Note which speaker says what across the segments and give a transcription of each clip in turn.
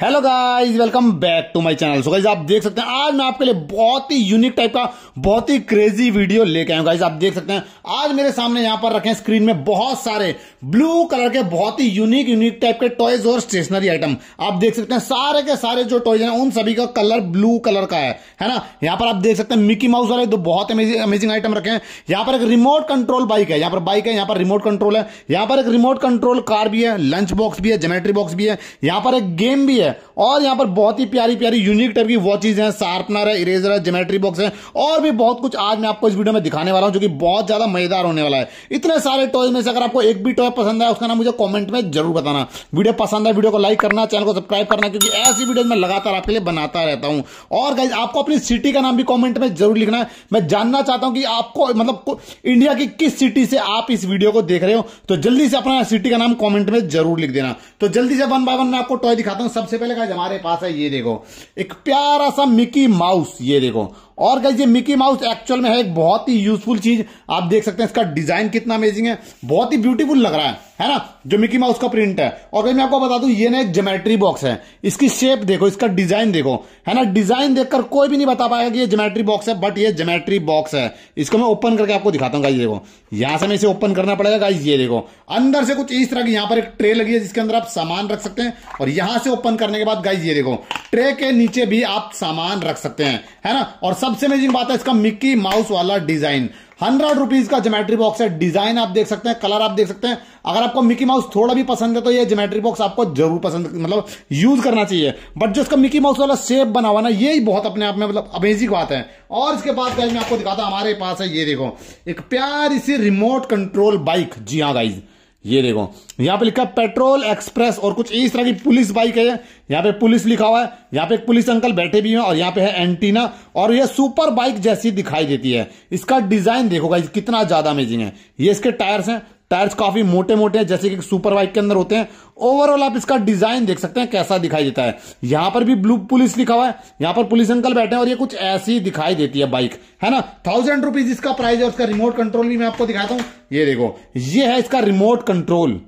Speaker 1: hello guys welcome back to my channel so guys आप देख सकते हैं आज मैं आपके लिए बहुत ही यूनिक टाइप का बहुत ही क्रेजी वीडियो लेके आया गाइस आप देख सकते हैं आज मेरे सामने यहाँ पर रखे स्क्रीन में बहुत सारे ब्लू कलर के बहुत ही यूनिक यूनिक टाइप के टॉयज और स्टेशनरी आइटम आप देख सकते हैं सारे के सारे जो टॉयज हैं उन सभी का कलर ब्लू कलर का है है ना यहाँ पर आप देख सकते हैं मिकी माउस वाले दो बहुत अमेजिंग आइटम रखे हैं यहाँ पर एक रिमोट कंट्रोल बाइक है यहाँ पर बाइक है यहाँ पर रिमोट कंट्रोल है यहाँ पर एक रिमोट कंट्रोल कार भी है लंच बॉक्स भी है जेमेट्री बॉक्स भी है यहाँ पर एक गेम भी है है और यहाँ पर बहुत ही प्यारी प्यारी यूनिक टाइप की वॉचेज हैं शार्पनर है इरेजर है जोमेट्री बॉक्स है और भी बहुत कुछ आज मैं आपको इस वीडियो में दिखाने वाला हूँ जो कि बहुत ज्यादा मजेदार होने वाला है इतने सारे टॉय में से अगर आपको एक भी टॉय पसंद आया उसका नाम मुझे कॉमेंट में जरूर बताना वीडियो पसंद है वीडियो को लाइक करना चैनल को सब्सक्राइब करना क्योंकि ऐसी वीडियो मैं लगातार आपके लिए बनाता रहता हूँ और गाइज आपको अपनी सिटी का नाम भी कॉमेंट में जरूर लिखना है मैं जानना चाहता हूँ कि आपको मतलब इंडिया की किस सिटी से आप इस वीडियो को देख रहे हो तो जल्दी से अपना सिटी का नाम कॉमेंट में जरूर लिख देना तो जल्दी से वन बाय वन मैं आपको टॉय दिखाता हूँ सबसे सबसे पहले कहा हमारे पास है ये देखो एक प्यारा सा मिकी माउस ये देखो और गाइज ये मिकी माउस एक्चुअल में है एक बहुत ही यूजफुल चीज आप देख सकते हैं इसका डिजाइन कितना अमेजिंग है बहुत ही ब्यूटीफुल लग रहा है है ना जो मिकी माउस का प्रिंट है और मैं आपको बता दूं ये ना एक जोमेट्री बॉक्स है इसकी शेप देखो इसका डिजाइन देखो है ना डिजाइन देखकर कोई भी नहीं बता पाएगा कि ये जोमेट्री बॉक्स है बट ये जोमेट्री बॉक्स है इसको मैं ओपन करके आपको दिखाता हूँ गाइज देखो यहां से मैं इसे ओपन करना पड़ेगा गाइज ये देखो अंदर से कुछ इस तरह की यहाँ पर एक ट्रे लगी है जिसके अंदर आप सामान रख सकते हैं और यहां से ओपन करने के बाद गाइज ये देखो ट्रे के नीचे भी आप सामान रख सकते हैं है ना और सबसे अमेजिंग बात है इसका मिक्की माउस वाला डिजाइन हंड्रेड रुपीज का जोमेट्री बॉक्स है डिजाइन आप देख सकते हैं कलर आप देख सकते हैं अगर आपको मिकी माउस थोड़ा भी पसंद है तो ये जोमेट्री बॉक्स आपको जरूर पसंद मतलब यूज करना चाहिए बट जो इसका मिकी माउस वाला शेप बना हुआ ना ये ही बहुत अपने आप में मतलब अमेजिंग बात है और इसके बाद मैं आपको दिखाता हूं हमारे पास है ये देखो एक प्यारी सी रिमोट कंट्रोल बाइक जी हाँ गाइज ये देखो यहाँ पे लिखा पेट्रोल एक्सप्रेस और कुछ इस तरह की पुलिस बाइक है यहाँ पे पुलिस लिखा हुआ है यहाँ पे एक पुलिस अंकल बैठे भी हैं और यहाँ पे है एंटीना और ये सुपर बाइक जैसी दिखाई देती है इसका डिजाइन देखोगा कितना ज्यादा अमेजिंग है ये इसके टायर्स हैं टायर्स काफी मोटे मोटे हैं जैसे कि सुपर बाइक के अंदर होते हैं ओवरऑल आप इसका डिजाइन देख सकते हैं कैसा दिखाई देता है यहां पर भी ब्लू पुलिस लिखा हुआ है यहां पर पुलिस अंकल बैठे हैं और ये कुछ ऐसी दिखाई देती है बाइक है ना थाउजेंड रुपीज इसका प्राइस है उसका रिमोट कंट्रोल भी मैं आपको दिखाता हूं ये देखो ये है इसका रिमोट कंट्रोल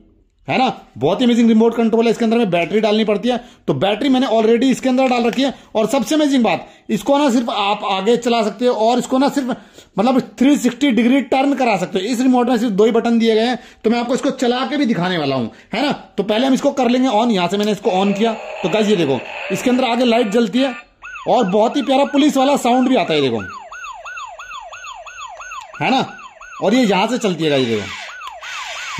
Speaker 1: है ना बहुत ही अमेजिंग रिमोट कंट्रोल है इसके अंदर में बैटरी डालनी पड़ती है तो बैटरी मैंने ऑलरेडी इसके अंदर डाल रखी है और सबसे अमेजिंग बात इसको ना सिर्फ आप आगे चला सकते हो और इसको ना सिर्फ मतलब 360 डिग्री टर्न करा सकते हो इस रिमोट में सिर्फ दो ही बटन दिए गए हैं तो मैं आपको इसको चला के भी दिखाने वाला हूं है ना तो पहले हम इसको कर लेंगे ऑन यहां से मैंने इसको ऑन किया तो कैसे देखो इसके अंदर आगे लाइट जलती है और बहुत ही प्यारा पुलिस वाला साउंड भी आता है देखो है ना और ये यहां से चलती है गाइस देखो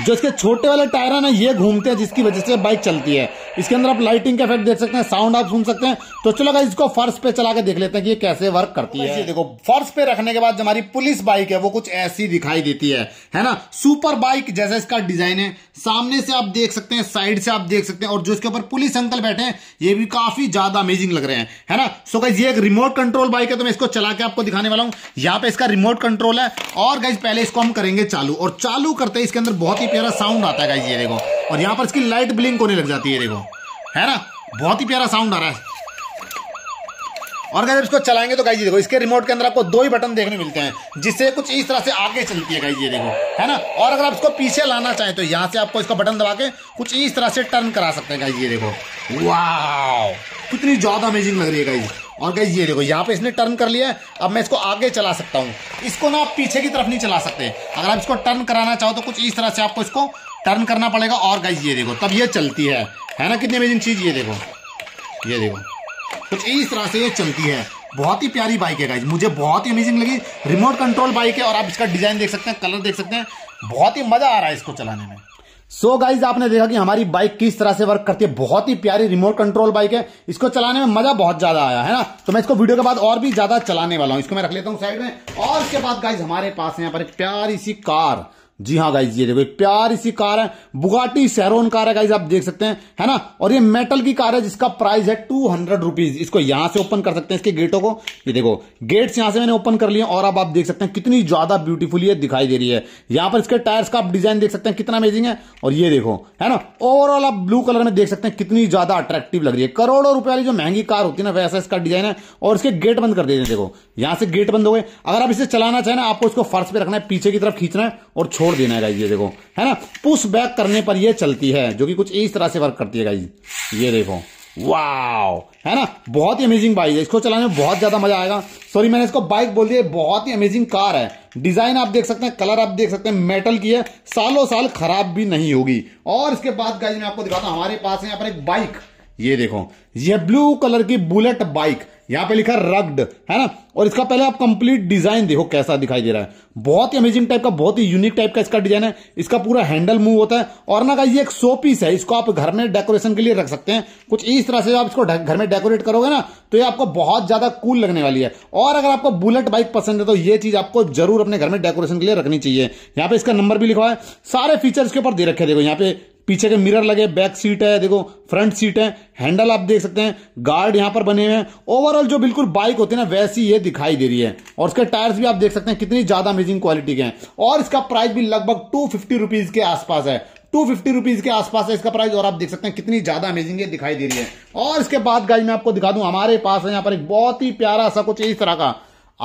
Speaker 1: जो इसके छोटे वाले टायर है ना ये घूमते हैं जिसकी वजह से बाइक चलती है इसके अंदर आप लाइटिंग का इफेक्ट देख सकते हैं साउंड आप सुन सकते हैं तो चलो अगर इसको फर्श पे चला के देख लेते हैं कि ये कैसे वर्क करती है देखो फर्श पे रखने के बाद जो हमारी पुलिस बाइक है वो कुछ ऐसी दिखाई देती है है ना सुपर बाइक जैसा इसका डिजाइन है सामने से आप देख सकते हैं साइड से आप देख सकते हैं और जो इसके ऊपर पुलिस अंकल बैठे हैं ये भी काफी ज्यादा अमेजिंग लग रहे हैं है ना सो गाइज ये एक रिमोट कंट्रोल बाइक है तो मैं इसको चला के आपको दिखाने वाला हूँ यहाँ पे इसका रिमोट कंट्रोल है और गाइज पहले इसको हम करेंगे चालू और चालू करते इसके अंदर बहुत ही प्यारा साउंड आता है गाइज ये देखो और यहाँ पर इसकी लाइट ब्लिंक होने लग जाती है देखो है ना बहुत ही प्यारा साउंड आ रहा है और अगर इसको चलाएंगे तो गाई जी देखो इसके रिमोट के अंदर आपको दो ही बटन देखने मिलते हैं जिससे कुछ इस तरह से आगे चलती है गाई जी देखो है ना और अगर आप इसको पीछे लाना चाहें तो यहाँ से आपको इसका बटन दबा के कुछ इस तरह से टर्न करा सकते हैं गाई जी देखो वाह कितनी ज़्यादा अमेजिंग लग रही है गाइज और गाई ये देखो यहाँ पे इसने टर्न कर लिया है अब मैं इसको आगे चला सकता हूँ इसको ना आप पीछे की तरफ नहीं चला सकते अगर आप इसको टर्न कराना चाहो तो कुछ इस तरह से आपको इसको टर्न करना पड़ेगा और गाइज ये देखो तब ये चलती है है ना कितनी अमेजिंग चीज़ ये देखो ये देखो कुछ इस तरह से ये चलती है बहुत ही प्यारी बाइक है गाइज मुझे बहुत ही अमेजिंग लगी रिमोट कंट्रोल बाइक है और आप इसका डिजाइन देख सकते हैं कलर देख सकते हैं बहुत ही मजा आ रहा है इसको चलाने में सो so गाइज आपने देखा कि हमारी बाइक किस तरह से वर्क करती है बहुत ही प्यारी रिमोट कंट्रोल बाइक है इसको चलाने में मजा बहुत ज्यादा आया है ना तो मैं इसको वीडियो के बाद और भी ज्यादा चलाने वाला हूँ इसको मैं रख लेता हूँ साइड में और उसके बाद गाइज हमारे पास यहाँ पर एक प्यारी सी कार जी हाँ गाइज ये देखो प्यारी सी कार है बुगाटी सैरोन कार है गाइज आप देख सकते हैं है ना और ये मेटल की कार है जिसका प्राइस है टू हंड्रेड रुपीज इसको यहां से ओपन कर सकते हैं इसके गेटों को ये देखो गेट्स यहां से मैंने ओपन कर लिए और अब आप देख सकते हैं कितनी ज्यादा ब्यूटीफुल ये दिखाई दे रही है यहां पर इसके टायर्स का आप डिजाइन देख सकते हैं कितना अमेजिंग है और ये देखो है ना ओवरऑल आप ब्लू कलर में देख सकते हैं कितनी ज्यादा अट्रैक्टिव लग रही है करोड़ों रुपए वाली जो महंगी कार होती है ना वैसा इसका डिजाइन है और इसके गेट बंद कर देते हैं देखो यहां से गेट बंद हो गए अगर आप इसे चलाना चाहें ना आपको इसको फर्श पर रखना है पीछे की तरफ खींचना है और छोड़ छोड़ देना है गाई ये देखो है ना पुश बैक करने पर ये चलती है जो कि कुछ इस तरह से वर्क करती है गाई ये देखो वाओ है ना बहुत ही अमेजिंग बाइक है इसको चलाने में बहुत ज्यादा मजा आएगा सॉरी मैंने इसको बाइक बोल दिया बहुत ही अमेजिंग कार है डिजाइन आप देख सकते हैं कलर आप देख सकते हैं मेटल की है सालों साल खराब भी नहीं होगी और इसके बाद गाइज मैं आपको दिखाता हूं हमारे पास है यहाँ पर एक बाइक ये देखो ये ब्लू कलर की बुलेट बाइक यहां पे लिखा रग्ड है ना और इसका पहले आप कंप्लीट डिजाइन देखो कैसा दिखाई दे रहा है बहुत ही अमेजिंग टाइप का बहुत ही यूनिक टाइप का इसका डिजाइन है इसका पूरा हैंडल मूव होता है और ना का ये एक सो पीस है इसको आप घर में डेकोरेशन के लिए रख सकते हैं कुछ इस तरह से आप इसको घर में डेकोरेट करोगे ना तो ये आपको बहुत ज्यादा कूल लगने वाली है और अगर आपको बुलेट बाइक पसंद है तो ये चीज आपको जरूर अपने घर में डेकोरेशन के लिए रखनी चाहिए यहाँ पे इसका नंबर भी लिखा है सारे फीचर्स के ऊपर दे रखे देखो यहाँ पे पीछे के मिरर लगे बैक सीट है देखो फ्रंट सीट है हैंडल आप देख सकते हैं गार्ड यहां पर बने हुए हैं ओवरऑल जो बिल्कुल बाइक होती है ना वैसी ये दिखाई दे रही है और उसके टायर्स भी आप देख सकते हैं कितनी ज्यादा अमेजिंग क्वालिटी के हैं और इसका प्राइस भी लगभग टू फिफ्टी रुपीज के आसपास है टू फिफ्टी रुपीज के आसपास है इसका प्राइस और आप देख सकते हैं कितनी ज्यादा अमेजिंग है दिखाई दे रही है और इसके बाद गाइज मैं आपको दिखा दूं हमारे पास है यहाँ पर एक बहुत ही प्यारा सा कुछ इस तरह का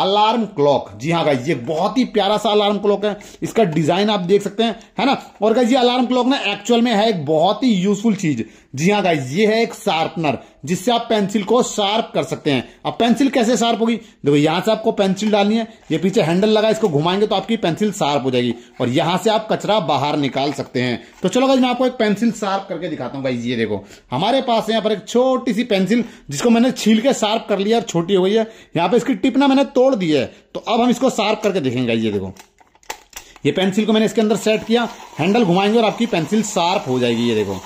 Speaker 1: अलार्म क्लॉक जी हाँ गाइज ये बहुत ही प्यारा सा अलार्म क्लॉक है इसका डिजाइन आप देख सकते हैं है ना और गाइज ये अलार्म क्लॉक ना एक्चुअल में है एक बहुत ही यूजफुल चीज जी हाँ गाइज ये है एक शार्पनर जिससे आप पेंसिल को शार्प कर सकते हैं अब पेंसिल कैसे शार्प होगी देखो यहां से आपको पेंसिल डालनी है ये पीछे हैंडल लगा इसको घुमाएंगे तो आपकी पेंसिल शार्प हो जाएगी और यहां से आप कचरा बाहर निकाल सकते हैं तो चलो गाइज मैं आपको एक पेंसिल शार्प करके दिखाता हूँ गाइज ये देखो हमारे पास है यहाँ पर एक छोटी सी पेंसिल जिसको मैंने छील के शार्प कर लिया और छोटी हो गई है यहाँ पे इसकी टिप ना मैंने तोड़ दी है तो अब हम इसको शार्प करके देखेंगे ये देखो ये पेंसिल को मैंने इसके अंदर सेट किया हैंडल घुमाएंगे और आपकी पेंसिल शार्प हो जाएगी ये देखो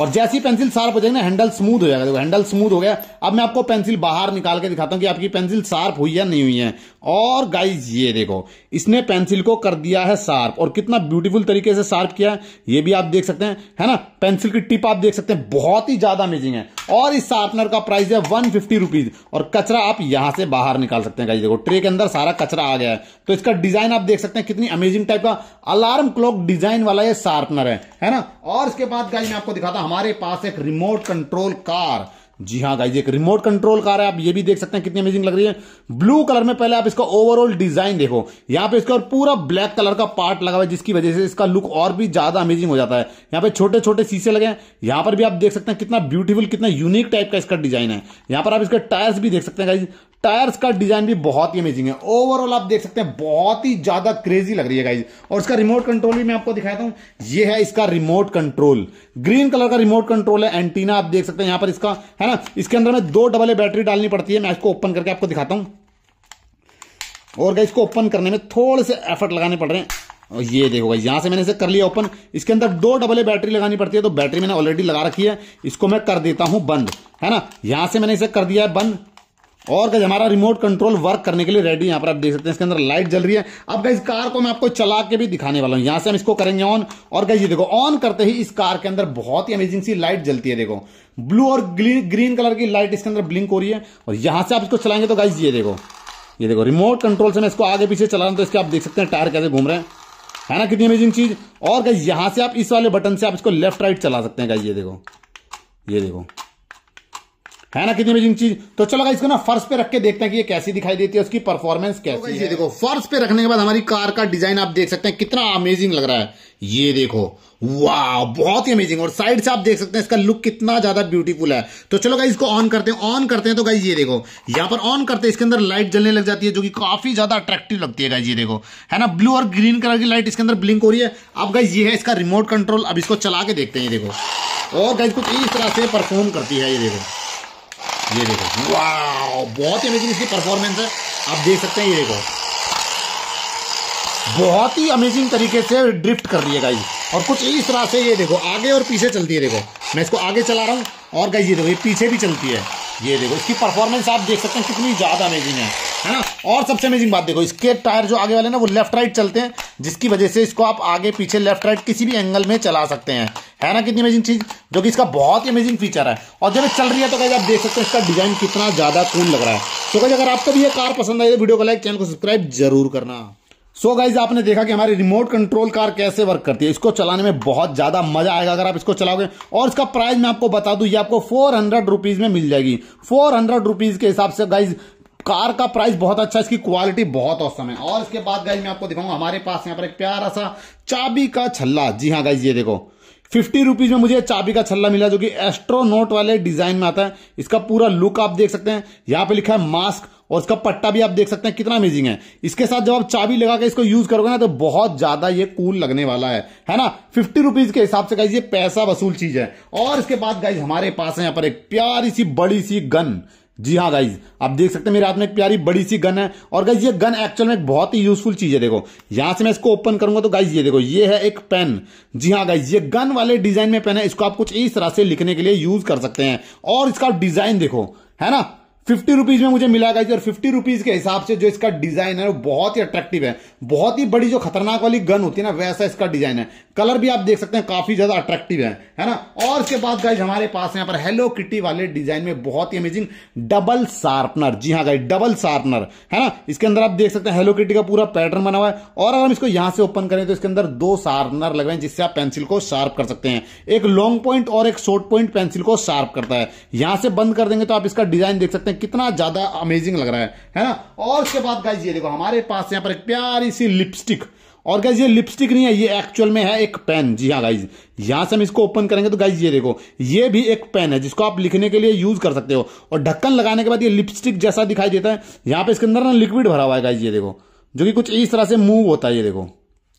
Speaker 1: और जैसी पेंसिल शार्प हो जाएगी ना हैंडल स्मूथ हो जाएगा देखो हैंडल स्मूथ हो गया अब मैं आपको पेंसिल बाहर निकाल के दिखाता हूँ कि आपकी पेंसिल शार्प हुई या नहीं हुई है और गाइज ये देखो इसने पेंसिल को कर दिया है शार्प और कितना ब्यूटीफुल तरीके से शार्प किया है ये भी आप देख सकते हैं है ना पेंसिल की टिप आप देख सकते हैं बहुत ही ज्यादा अमेजिंग है और इस शार्पनर का प्राइस है वन फिफ्टी रुपीज और कचरा आप यहां से बाहर निकाल सकते हैं गाइज देखो ट्रे के अंदर सारा कचरा आ गया है तो इसका डिजाइन आप देख सकते हैं कितनी अमेजिंग टाइप का अलार्म क्लॉक डिजाइन वाला ये शार्पनर है है ना और इसके बाद गाइज मैं आपको दिखाता हमारे पास एक रिमोट कंट्रोल कार जी हाँ गाइज एक रिमोट कंट्रोल कार है आप ये भी देख सकते हैं कितनी अमेजिंग लग रही है ब्लू कलर में पहले आप इसका ओवरऑल डिजाइन देखो यहाँ पे इसका पूरा ब्लैक कलर का पार्ट लगा हुआ है जिसकी वजह से इसका लुक और भी ज्यादा अमेजिंग हो जाता है यहाँ पे छोटे छोटे शीशे लगे हैं यहाँ पर भी आप देख सकते हैं कितना ब्यूटीफुल कितना यूनिक टाइप का इसका डिजाइन है यहाँ पर आप इसका टायर्स भी देख सकते हैं गाइज टायर्स का डिजाइन भी बहुत ही अमेजिंग है ओवरऑल आप देख सकते हैं बहुत ही ज्यादा क्रेजी लग रही है गाइज और इसका रिमोट कंट्रोल भी मैं आपको दिखाता हूं ये है इसका रिमोट कंट्रोल ग्रीन कलर का रिमोट कंट्रोल है एंटीना आप देख सकते हैं यहां पर इसका है ना इसके अंदर में दो डबल ए बैटरी डालनी पड़ती है मैं इसको ओपन करके आपको दिखाता हूं और गाइज इसको ओपन करने में थोड़े से एफर्ट लगाने पड़ रहे हैं और ये देखो भाई से मैंने इसे कर लिया ओपन इसके अंदर दो डबल ए बैटरी लगानी पड़ती है तो बैटरी मैंने ऑलरेडी लगा रखी है इसको मैं कर देता हूं बंद है ना यहां से मैंने इसे कर दिया है बंद और गाइज हमारा रिमोट कंट्रोल वर्क करने के लिए रेडी यहाँ पर आप देख सकते हैं इसके अंदर लाइट जल रही है अब गाइज कार को मैं आपको चला के भी दिखाने वाला हूँ यहाँ से हम इसको करेंगे ऑन और गाइज ये देखो ऑन करते ही इस कार के अंदर बहुत ही अमेजिंग सी लाइट जलती है देखो ब्लू और ग्रीन कलर की लाइट इसके अंदर ब्लिंक हो रही है और यहाँ से आप इसको चलाएंगे तो गाइज ये देखो ये देखो रिमोट कंट्रोल से मैं इसको आगे पीछे चला रहा तो इसके आप देख सकते हैं टायर कैसे घूम रहे हैं है ना कितनी अमेजिंग चीज और गाइज यहाँ से आप इस वाले बटन से आप इसको लेफ्ट राइट चला सकते हैं गाइज ये देखो ये देखो है ना कितनी अमेजिंग चीज तो चलो इसको ना फर्श पे रख के देखते हैं कि ये कैसी दिखाई देती है उसकी परफॉर्मेंस कैसी तो है देखो फर्श पे रखने के बाद हमारी कार का डिजाइन आप देख सकते हैं कितना अमेजिंग लग रहा है ये देखो वाह बहुत ही अमेजिंग और साइड से आप देख सकते हैं इसका लुक कितना ज्यादा ब्यूटीफुल है तो चलो गाइज इसको ऑन करते हैं ऑन करते हैं तो गाई ये देखो यहां पर ऑन करते हैं इसके अंदर लाइट जलने लग जाती है जो कि काफी ज्यादा अट्रैक्टिव लगती है गाई ये देखो है ना ब्लू और ग्रीन कलर की लाइट इसके अंदर ब्लिंक हो रही है अब गाई ये है इसका रिमोट कंट्रोल अब इसको चला के देखते हैं ये देखो और गाइज कुछ इस तरह से परफॉर्म करती है ये देखो ये देखो वाह बहुत ही अमेजिंग इसकी परफॉर्मेंस है आप देख सकते हैं ये देखो बहुत ही अमेजिंग तरीके से ड्रिफ्ट कर रही है गाइज और कुछ इस तरह से ये देखो आगे और पीछे चलती है देखो मैं इसको आगे चला रहा हूँ और गाइज ये देखो ये पीछे भी चलती है ये देखो इसकी परफॉर्मेंस आप देख सकते हैं कितनी ज़्यादा अमेजिंग है है ना और सबसे अमेजिंग बात देखो इसके टायर जो आगे वाले ना वो लेफ्ट राइट चलते हैं जिसकी वजह से इसको आप आगे पीछे लेफ्ट राइट किसी भी एंगल में चला सकते हैं है ना कितनी अमेजिंग चीज़ जो कि इसका बहुत ही अमेजिंग फीचर है और जब चल रही है तो कहीं आप देख सकते हैं इसका डिज़ाइन कितना ज़्यादा कूल लग रहा है तो कहीं अगर आपको भी ये कार पसंद आई तो वीडियो को लाइक चैनल को सब्सक्राइब जरूर करना सो so गाइज आपने देखा कि हमारी रिमोट कंट्रोल कार कैसे वर्क करती है इसको चलाने में बहुत ज़्यादा मजा आएगा अगर आप इसको चलाओगे और इसका प्राइस मैं आपको बता दूं ये आपको फोर हंड्रेड रुपीज़ में मिल जाएगी फोर हंड्रेड रुपीज़ के हिसाब से गाइज कार का प्राइस बहुत अच्छा इसकी क्वालिटी बहुत औसम है और इसके बाद गाइज मैं आपको दिखाऊंगा हमारे पास यहाँ पर एक प्यारा सा चाबी का छल्ला जी हाँ गाइज ये देखो फिफ्टी रुपीज में मुझे चाबी का छल्ला मिला जो कि एस्ट्रोनोट वाले डिजाइन में आता है इसका पूरा लुक आप देख सकते हैं यहाँ पे लिखा है मास्क और इसका पट्टा भी आप देख सकते हैं कितना अमेजिंग है इसके साथ जब आप चाबी लगा के इसको यूज करोगे ना तो बहुत ज्यादा ये कूल लगने वाला है है ना फिफ्टी रुपीज के हिसाब से गाइज ये पैसा वसूल चीज है और इसके बाद गाइज हमारे पास है यहाँ पर एक प्यारी सी बड़ी सी गन जी हाँ गाइज आप देख सकते हैं मेरे हाथ में प्यारी बड़ी सी गन है और गाइज ये गन एक्चुअल में बहुत ही यूजफुल चीज है देखो यहां से मैं इसको ओपन करूंगा तो गाइज ये देखो ये है एक पेन जी हाँ गाइज ये गन वाले डिजाइन में पेन है इसको आप कुछ इस तरह से लिखने के लिए यूज कर सकते हैं और इसका डिजाइन देखो है ना फिफ्टी रुपीज में मुझे मिला गाइज और फिफ्टी रुपीज के हिसाब से जो इसका डिजाइन है वो बहुत ही अट्रैक्टिव है बहुत ही बड़ी जो खतरनाक वाली गन होती है ना वैसा इसका डिजाइन है कलर भी आप देख सकते हैं काफ़ी ज़्यादा अट्रैक्टिव है है ना और उसके बाद गाइज हमारे पास यहाँ पर हेलो किटी वाले डिजाइन में बहुत ही अमेजिंग डबल शार्पनर जी हाँ गाइज डबल शार्पनर है ना इसके अंदर आप देख सकते हैं हेलो किटी का पूरा पैटर्न बना हुआ है और अगर हम इसको यहां से ओपन करें तो इसके अंदर दो शार्पनर रहे हैं जिससे आप पेंसिल को शार्प कर सकते हैं एक लॉन्ग पॉइंट और एक शॉर्ट पॉइंट पेंसिल को शार्प करता है यहां से बंद कर देंगे तो आप इसका डिजाइन देख सकते हैं कितना ज़्यादा अमेजिंग लग रहा है है ना और उसके बाद गाइज ये देखो हमारे पास यहाँ पर एक प्यारी सी लिपस्टिक और गाइज ये लिपस्टिक नहीं है ये एक्चुअल में है एक पेन जी हाँ गाइज यहाँ से हम इसको ओपन करेंगे तो गाइज ये देखो ये भी एक पेन है जिसको आप लिखने के लिए यूज कर सकते हो और ढक्कन लगाने के बाद ये लिपस्टिक जैसा दिखाई देता है यहाँ पे इसके अंदर ना लिक्विड भरा हुआ है गाइज ये देखो जो कि कुछ इस तरह से मूव होता है ये देखो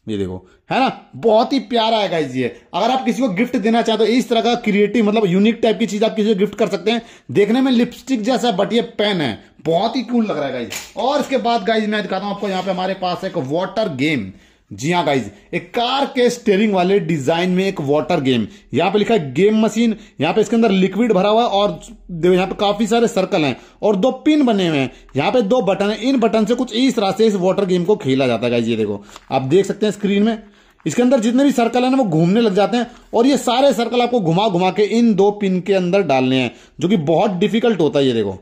Speaker 1: ये देखो है ना बहुत ही प्यारा है गाइज ये अगर आप किसी को गिफ्ट देना चाहते हो तो इस तरह का क्रिएटिव मतलब यूनिक टाइप की चीज आप किसी को गिफ्ट कर सकते हैं देखने में लिपस्टिक जैसा बट ये पेन है बहुत ही कूल लग रहा है गाइज और इसके बाद गाइज मैं दिखाता हूं आपको यहाँ पे हमारे पास एक वाटर गेम जी हाँ गाइज एक कार के स्टेयरिंग वाले डिजाइन में एक वाटर गेम यहाँ पे लिखा है गेम मशीन यहाँ पे इसके अंदर लिक्विड भरा हुआ है और यहाँ पे काफी सारे सर्कल हैं और दो पिन बने हुए हैं यहाँ पे दो बटन है इन बटन से कुछ इस तरह से इस वाटर गेम को खेला जाता है गाइज ये देखो आप देख सकते हैं स्क्रीन में इसके अंदर जितने भी सर्कल है ना वो घूमने लग जाते हैं और ये सारे सर्कल आपको घुमा घुमा के इन दो पिन के अंदर डालने हैं जो कि बहुत डिफिकल्ट होता है ये देखो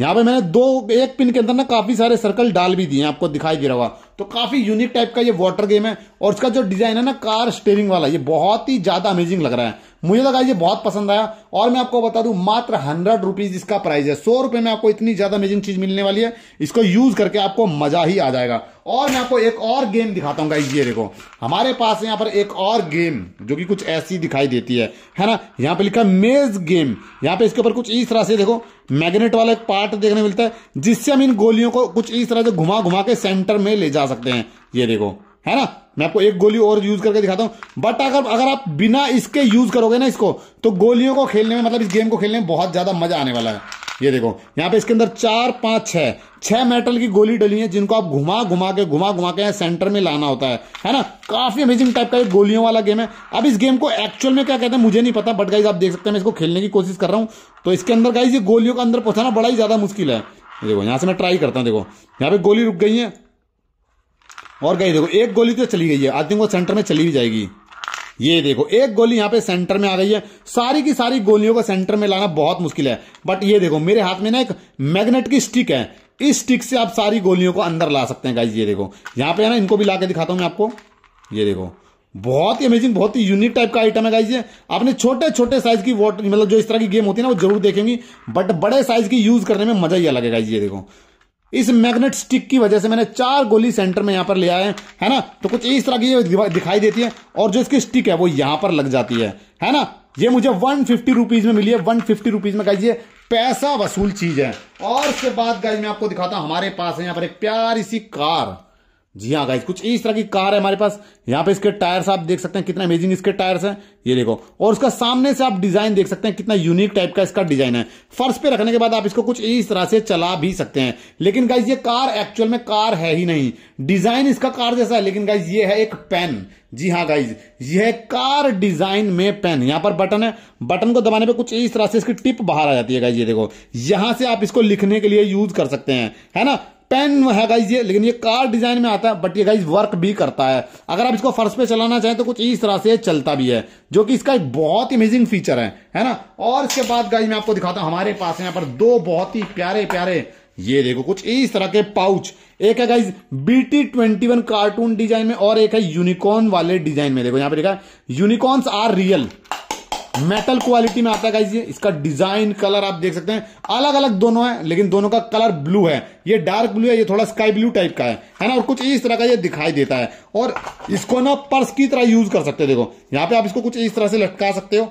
Speaker 1: यहाँ पे मैंने दो एक पिन के अंदर ना काफी सारे सर्कल डाल भी दिए आपको दिखाई दे रहा हुआ तो काफी यूनिक टाइप का ये वाटर गेम है और इसका जो डिजाइन है ना कार स्टेयरिंग वाला ये बहुत ही ज्यादा अमेजिंग लग रहा है मुझे लगा ये बहुत पसंद आया और मैं आपको बता दूं मात्र हंड्रेड रुपीज इसका प्राइस है सौ रुपए में आपको इतनी ज्यादा अमेजिंग चीज मिलने वाली है इसको यूज करके आपको मजा ही आ जाएगा और मैं आपको एक और गेम दिखाता हूँ ये देखो हमारे पास यहाँ पर एक और गेम जो कि कुछ ऐसी दिखाई देती है है ना यहाँ पे लिखा मेज गेम यहाँ पे इसके ऊपर कुछ इस तरह से देखो मैग्नेट वाला एक पार्ट देखने मिलता है जिससे हम इन गोलियों को कुछ इस तरह से घुमा घुमा के सेंटर में ले जा सकते हैं ये देखो है ना मैं आपको एक गोली और यूज करके दिखाता हूँ बट अगर अगर आप बिना इसके यूज करोगे ना इसको तो गोलियों को खेलने में मतलब इस गेम को खेलने में बहुत ज्यादा मजा आने वाला है ये देखो यहाँ पे इसके अंदर चार पांच छह छह मेटल की गोली डली है जिनको आप घुमा घुमा के घुमा घुमा के सेंटर में लाना होता है है ना काफी अमेजिंग टाइप का एक गोलियों वाला गेम है अब इस गेम को एक्चुअल में क्या कहते हैं मुझे नहीं पता बट गाइज आप देख सकते हैं मैं इसको खेलने की कोशिश कर रहा हूं तो इसके अंदर गाइज ये गोलियों का अंदर पहुंचाना बड़ा ही ज्यादा मुश्किल है देखो यहाँ से मैं ट्राई करता हूं देखो यहाँ पे गोली रुक गई है और कहीं देखो एक गोली तो चली गई है आई थिंक वो सेंटर में चली भी जाएगी ये देखो एक गोली यहाँ पे सेंटर में आ गई है सारी की सारी गोलियों को सेंटर में लाना बहुत मुश्किल है बट ये देखो मेरे हाथ में ना एक मैग्नेट की स्टिक है इस स्टिक से आप सारी गोलियों को अंदर ला सकते हैं गाइज ये देखो यहाँ पे है ना इनको भी ला के दिखाता हूँ मैं आपको ये देखो बहुत ही अमेजिंग बहुत ही यूनिक टाइप का आइटम है गाइज ये आपने छोटे छोटे साइज की वॉटर मतलब जो इस तरह की गेम होती है ना वो जरूर देखेंगी बट बड़े साइज की यूज करने में मजा ही अलग है गाइज ये देखो इस मैग्नेट स्टिक की वजह से मैंने चार गोली सेंटर में यहां पर ले आए हैं है ना तो कुछ इस तरह की ये दिखाई देती है और जो इसकी स्टिक है वो यहां पर लग जाती है है ना ये मुझे वन फिफ्टी रुपीज में मिली है वन फिफ्टी रुपीज में कहिए पैसा वसूल चीज है और उसके बाद गाइज मैं आपको दिखाता हूं हमारे पास है यहां पर एक प्यारी सी कार जी हाँ गाइज कुछ इस तरह की कार है हमारे पास यहाँ पे इसके टायर्स आप देख सकते हैं कितना अमेजिंग इसके टायर्स हैं ये देखो और उसका सामने से आप डिजाइन देख सकते हैं कितना यूनिक टाइप का इसका डिजाइन है फर्श पे रखने के बाद आप इसको कुछ इस तरह से चला भी सकते हैं लेकिन गाइज ये कार एक्चुअल में कार है ही नहीं डिजाइन इसका कार जैसा है लेकिन गाइज ये है एक पेन जी हाँ गाइज यह कार डिजाइन में पेन यहाँ पर बटन है बटन को दबाने पे कुछ इस तरह से इसकी टिप बाहर आ जाती है गाइज ये देखो यहां से आप इसको लिखने के लिए यूज कर सकते हैं है ना पेन है गाइज ये लेकिन ये कार डिजाइन में आता है बट ये गाइज वर्क भी करता है अगर आप इसको फर्श पे चलाना चाहें तो कुछ इस तरह से चलता भी है जो कि इसका एक बहुत अमेजिंग फीचर है है ना और इसके बाद गाइज मैं आपको दिखाता हूं हमारे पास यहाँ पर दो बहुत ही प्यारे प्यारे ये देखो कुछ इस तरह के पाउच एक है guys BT twenty cartoon design में और एक है यूनिकॉर्न वाले डिजाइन में देखो यहाँ पे देखा unicorn are real metal quality में आता है ये इसका डिजाइन कलर आप देख सकते हैं अलग अलग दोनों है लेकिन दोनों का कलर ब्लू है ये डार्क ब्लू है ये थोड़ा स्काई ब्लू टाइप का है है ना और कुछ इस तरह का ये दिखाई देता है और इसको ना पर्स की तरह यूज कर सकते हो देखो यहाँ पे आप इसको कुछ इस तरह से लटका सकते हो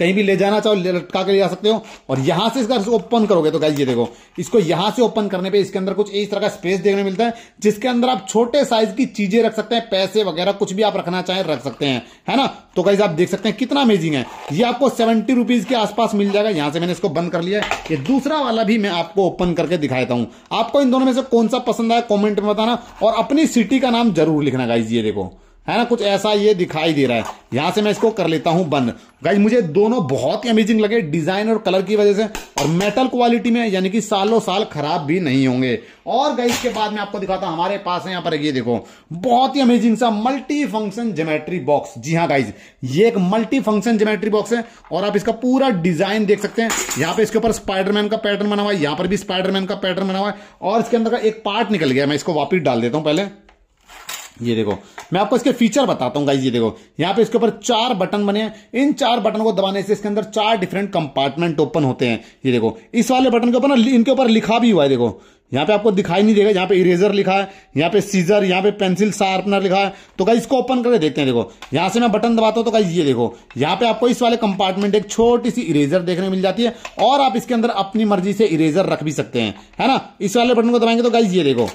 Speaker 1: कहीं भी ले जाना चाहो लटका के ले जा सकते हो और यहां से इसका ओपन करोगे तो गाइस ये देखो इसको यहां से ओपन करने पे इसके अंदर कुछ इस तरह का स्पेस देखने मिलता है जिसके अंदर आप छोटे साइज की चीजें रख सकते हैं पैसे वगैरह कुछ भी आप रखना चाहें रख सकते हैं है ना तो गाइज आप देख सकते हैं कितना अमेजिंग है ये आपको सेवेंटी रुपीज के आसपास मिल जाएगा यहां से मैंने इसको बंद कर लिया ये दूसरा वाला भी मैं आपको ओपन करके दिखाता हूं आपको इन दोनों में से कौन सा पसंद आया कॉमेंट में बताना और अपनी सिटी का नाम जरूर लिखना गाइज ये देखो है ना कुछ ऐसा ये दिखाई दे रहा है यहां से मैं इसको कर लेता हूं बंद गाइज मुझे दोनों बहुत ही अमेजिंग लगे डिजाइन और कलर की वजह से और मेटल क्वालिटी में यानी कि सालों साल खराब भी नहीं होंगे और गाइज के बाद में आपको दिखाता हूं हमारे पास है यहाँ पर ये देखो बहुत ही अमेजिंग सा मल्टी फंक्शन जोमेट्री बॉक्स जी हाँ गाइज ये एक मल्टी फंक्शन जोमेट्री बॉक्स है और आप इसका पूरा डिजाइन देख सकते हैं यहां पर इसके ऊपर स्पाइडरमैन का पैटर्न बना हुआ है यहां पर भी स्पाइडरमैन का पैटर्न बना हुआ है और इसके अंदर का एक पार्ट निकल गया मैं इसको वापिस डाल देता हूं पहले ये देखो मैं आपको इसके फीचर बताता हूँ गाइज ये देखो यहाँ पे इसके ऊपर चार बटन बने हैं इन चार बटन को दबाने से इसके अंदर चार डिफरेंट कंपार्टमेंट ओपन होते हैं ये देखो इस वाले बटन के ऊपर ना इनके ऊपर लिखा भी हुआ है देखो यहाँ पे आपको दिखाई नहीं देगा यहाँ पे इरेजर लिखा है यहाँ पे सीजर यहाँ पे पेंसिल शार्पनर लिखा है तो कहीं इसको ओपन करके देखते हैं देखो यहाँ से मैं बटन दबाता हूँ तो कहीं ये देखो यहाँ पे आपको इस वाले कंपार्टमेंट एक छोटी सी इरेजर देखने मिल जाती है और आप इसके अंदर अपनी मर्जी से इरेजर रख भी सकते हैं है ना इस वाले बटन को दबाएंगे तो कहीं ये देखो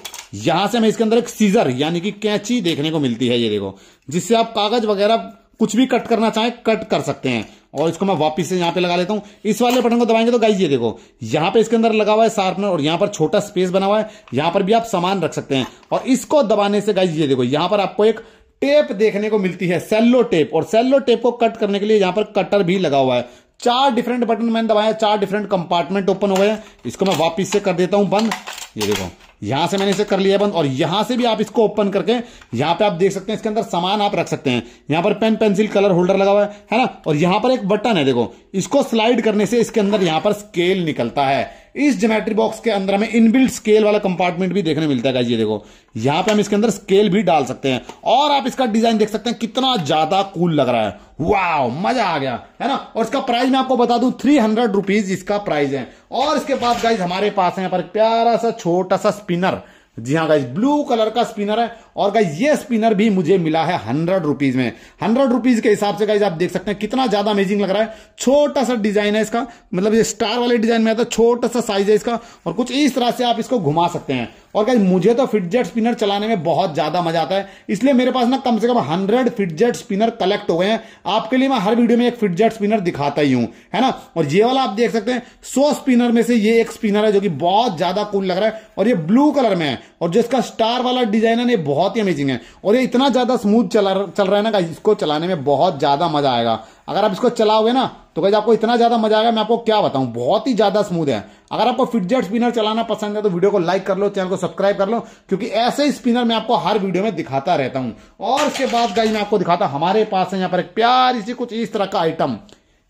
Speaker 1: यहां से हमें इसके अंदर एक सीजर यानी कि कैंची देखने को मिलती है ये देखो जिससे आप कागज वगैरह कुछ भी कट करना चाहें कट कर सकते हैं और इसको मैं वापस से यहां पे लगा लेता हूं इस वाले बटन को दबाएंगे तो गाइस ये देखो यहां पे इसके अंदर लगा हुआ है शार्पनर और यहां पर छोटा स्पेस बना हुआ है यहां पर भी आप सामान रख सकते हैं और इसको दबाने से गाइस ये देखो यहां पर आपको एक टेप देखने को मिलती है सेल्लो टेप और सेल्लो टेप को कट करने के लिए यहां पर कटर भी लगा हुआ है चार डिफरेंट बटन मैंने दबाया चार डिफरेंट कंपार्टमेंट ओपन हो गए इसको मैं वापिस से कर देता हूं बंद ये देखो यहां से मैंने इसे कर लिया बंद और यहां से भी आप इसको ओपन करके यहां पे आप देख सकते हैं इसके अंदर सामान आप रख सकते हैं यहां पर पेन पेंसिल कलर होल्डर लगा हुआ है है ना और यहां पर एक बटन है देखो इसको स्लाइड करने से इसके अंदर यहां पर स्केल निकलता है इस जोमेट्री बॉक्स के अंदर हमें इनबिल्ट स्केल वाला कंपार्टमेंट भी देखने मिलता है ये देखो यहां पे हम इसके अंदर स्केल भी डाल सकते हैं और आप इसका डिजाइन देख सकते हैं कितना ज्यादा कूल लग रहा है वाह मजा आ गया है ना और इसका प्राइस मैं आपको बता दू थ्री हंड्रेड रुपीज इसका प्राइस है और इसके बाद गाइज हमारे पास है पर प्यारा सा छोटा सा स्पिनर जी हाँ गाइज ब्लू कलर का स्पिनर है और गाइज ये स्पिनर भी मुझे मिला है हंड्रेड रुपीज में हंड्रेड रुपीज के हिसाब से गाइज आप देख सकते हैं कितना ज्यादा अमेजिंग लग रहा है छोटा सा डिजाइन है इसका मतलब ये स्टार वाले डिजाइन में आता है छोटा सा साइज है इसका और कुछ इस तरह से आप इसको घुमा सकते हैं और गाइज मुझे तो फिटजेट स्पिनर चलाने में बहुत ज्यादा मजा आता है इसलिए मेरे पास ना कम से कम हंड्रेड फिटजेट स्पिनर कलेक्ट हो गए हैं आपके लिए मैं हर वीडियो में एक फिटजेट स्पिनर दिखाता ही हूं है ना और ये वाला आप देख सकते हैं सो स्पिनर में से ये एक स्पिनर है जो कि बहुत ज्यादा कूल लग रहा है और ये ब्लू कलर में है और जिसका स्टार वाला डिजाइन है बहुत बहुत ही अमेजिंग है और ये इतना ज्यादा स्मूथ चल रहा है ना इसको चलाने में बहुत ज्यादा मजा आएगा अगर आप इसको चलाओगे ना तो कहीं आपको इतना ज्यादा मजा आएगा मैं आपको क्या बताऊं बहुत ही ज्यादा स्मूथ है अगर आपको फिटजेट स्पिनर चलाना पसंद है तो वीडियो को लाइक कर लो चैनल को सब्सक्राइब कर लो क्योंकि ऐसे ही स्पिनर मैं आपको हर वीडियो में दिखाता रहता हूं और उसके बाद गाइज मैं आपको दिखाता हमारे पास है यहाँ पर एक प्यारी सी कुछ इस तरह का आइटम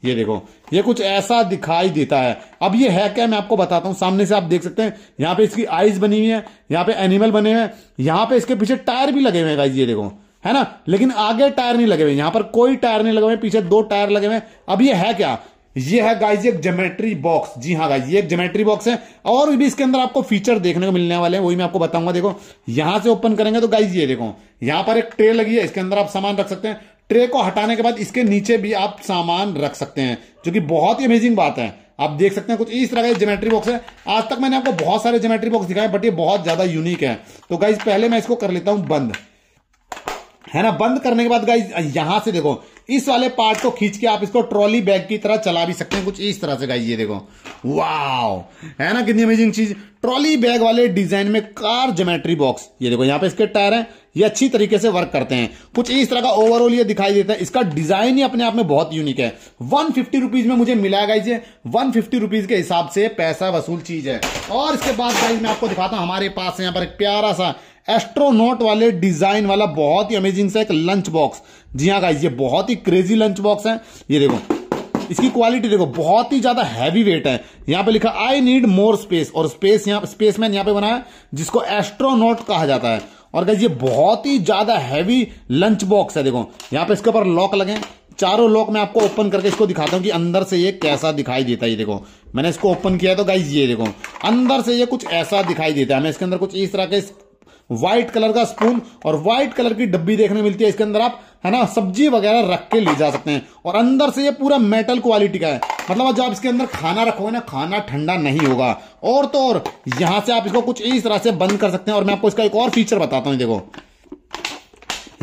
Speaker 1: ये देखो ये कुछ ऐसा दिखाई देता है अब ये है क्या मैं आपको बताता हूं सामने से आप देख सकते हैं यहां पे इसकी आईज बनी हुई है यहां पे एनिमल बने हुए हैं यहां पे इसके पीछे टायर भी लगे हुए हैं गाइस ये देखो है ना लेकिन आगे टायर नहीं लगे हुए यहां पर कोई टायर नहीं लगे हुए पीछे दो टायर लगे हुए अब ये है क्या ये है गाइज एक जोमेट्री बॉक्स जी हाँ गाइज ये एक जोमेट्री बॉक्स है और भी इसके अंदर आपको फीचर देखने को मिलने वाले हैं वही मैं आपको बताऊंगा देखो यहां से ओपन करेंगे तो गाइज ये देखो यहां पर एक ट्रे लगी है इसके अंदर आप सामान रख सकते हैं ट्रे को हटाने के बाद इसके नीचे भी आप सामान रख सकते हैं जो कि बहुत ही अमेजिंग बात है आप देख सकते हैं कुछ इस तरह का जोमेट्री बॉक्स है आज तक मैंने आपको बहुत सारे जोमेट्री बॉक्स दिखाए बट ये बहुत ज्यादा यूनिक है तो गाइज पहले मैं इसको कर लेता हूं बंद है ना बंद करने के बाद गाइज यहां से देखो इस वाले पार्ट को खींच के आप इसको ट्रॉली बैग की तरह चला भी सकते हैं कुछ इस तरह से गाइज ये देखो वाओ है ना कितनी अमेजिंग चीज ट्रॉली बैग वाले डिजाइन में कार जोमेट्री बॉक्स ये देखो यहाँ पे इसके टायर है ये अच्छी तरीके से वर्क करते हैं कुछ इस तरह का ओवरऑल ये दिखाई देता है इसका डिजाइन ही अपने आप में बहुत यूनिक है वन फिफ्टी रुपीज में मुझे मिला गया वन फिफ्टी रुपीज के हिसाब से पैसा वसूल चीज है और इसके बाद गाइज मैं आपको दिखाता हूं हमारे पास यहाँ पर एक प्यारा सा एस्ट्रोनोट वाले डिजाइन वाला बहुत ही अमेजिंग सा एक लंच बॉक्स जी हाँ गाइज ये बहुत ही क्रेजी लंच बॉक्स है ये देखो इसकी क्वालिटी देखो बहुत ही ज्यादा हैवी वेट है यहां पे लिखा आई नीड मोर स्पेस और स्पेस स्पेस मैन यहां पे बनाया जिसको एस्ट्रोनॉट कहा जाता है और ये बहुत ही ज्यादा हैवी लंच बॉक्स है देखो यहाँ पे इसके ऊपर लॉक लगे चारों लॉक मैं आपको ओपन करके इसको दिखाता हूँ कि अंदर से ये कैसा दिखाई देता है ये देखो मैंने इसको ओपन किया तो गाइज ये देखो अंदर से ये कुछ ऐसा दिखाई देता है हमें इसके अंदर कुछ इस तरह के व्हाइट कलर का स्पून और व्हाइट कलर की डब्बी देखने मिलती है इसके अंदर आप है ना सब्जी वगैरह रख के ले जा सकते हैं और अंदर से ये पूरा मेटल क्वालिटी का है मतलब जब आप इसके अंदर खाना रखोगे ना खाना ठंडा नहीं होगा और तो और यहां से आप इसको कुछ इस तरह से बंद कर सकते हैं और मैं आपको इसका एक और फीचर बताता हूँ देखो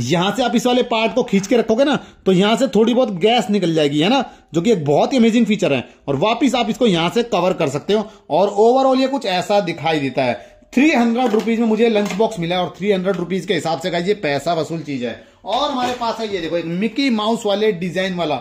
Speaker 1: यहां से आप इस वाले पार्ट को खींच के रखोगे ना तो यहां से थोड़ी बहुत गैस निकल जाएगी है ना जो कि एक बहुत ही अमेजिंग फीचर है और वापस आप इसको यहां से कवर कर सकते हो और ओवरऑल ये कुछ ऐसा दिखाई देता है थ्री हंड्रेड रुपीज में मुझे लंच बॉक्स मिला है और थ्री हंड्रेड रुपीज के हिसाब से ये पैसा वसूल चीज है और हमारे पास है ये देखो एक मिकी माउस वाले डिजाइन वाला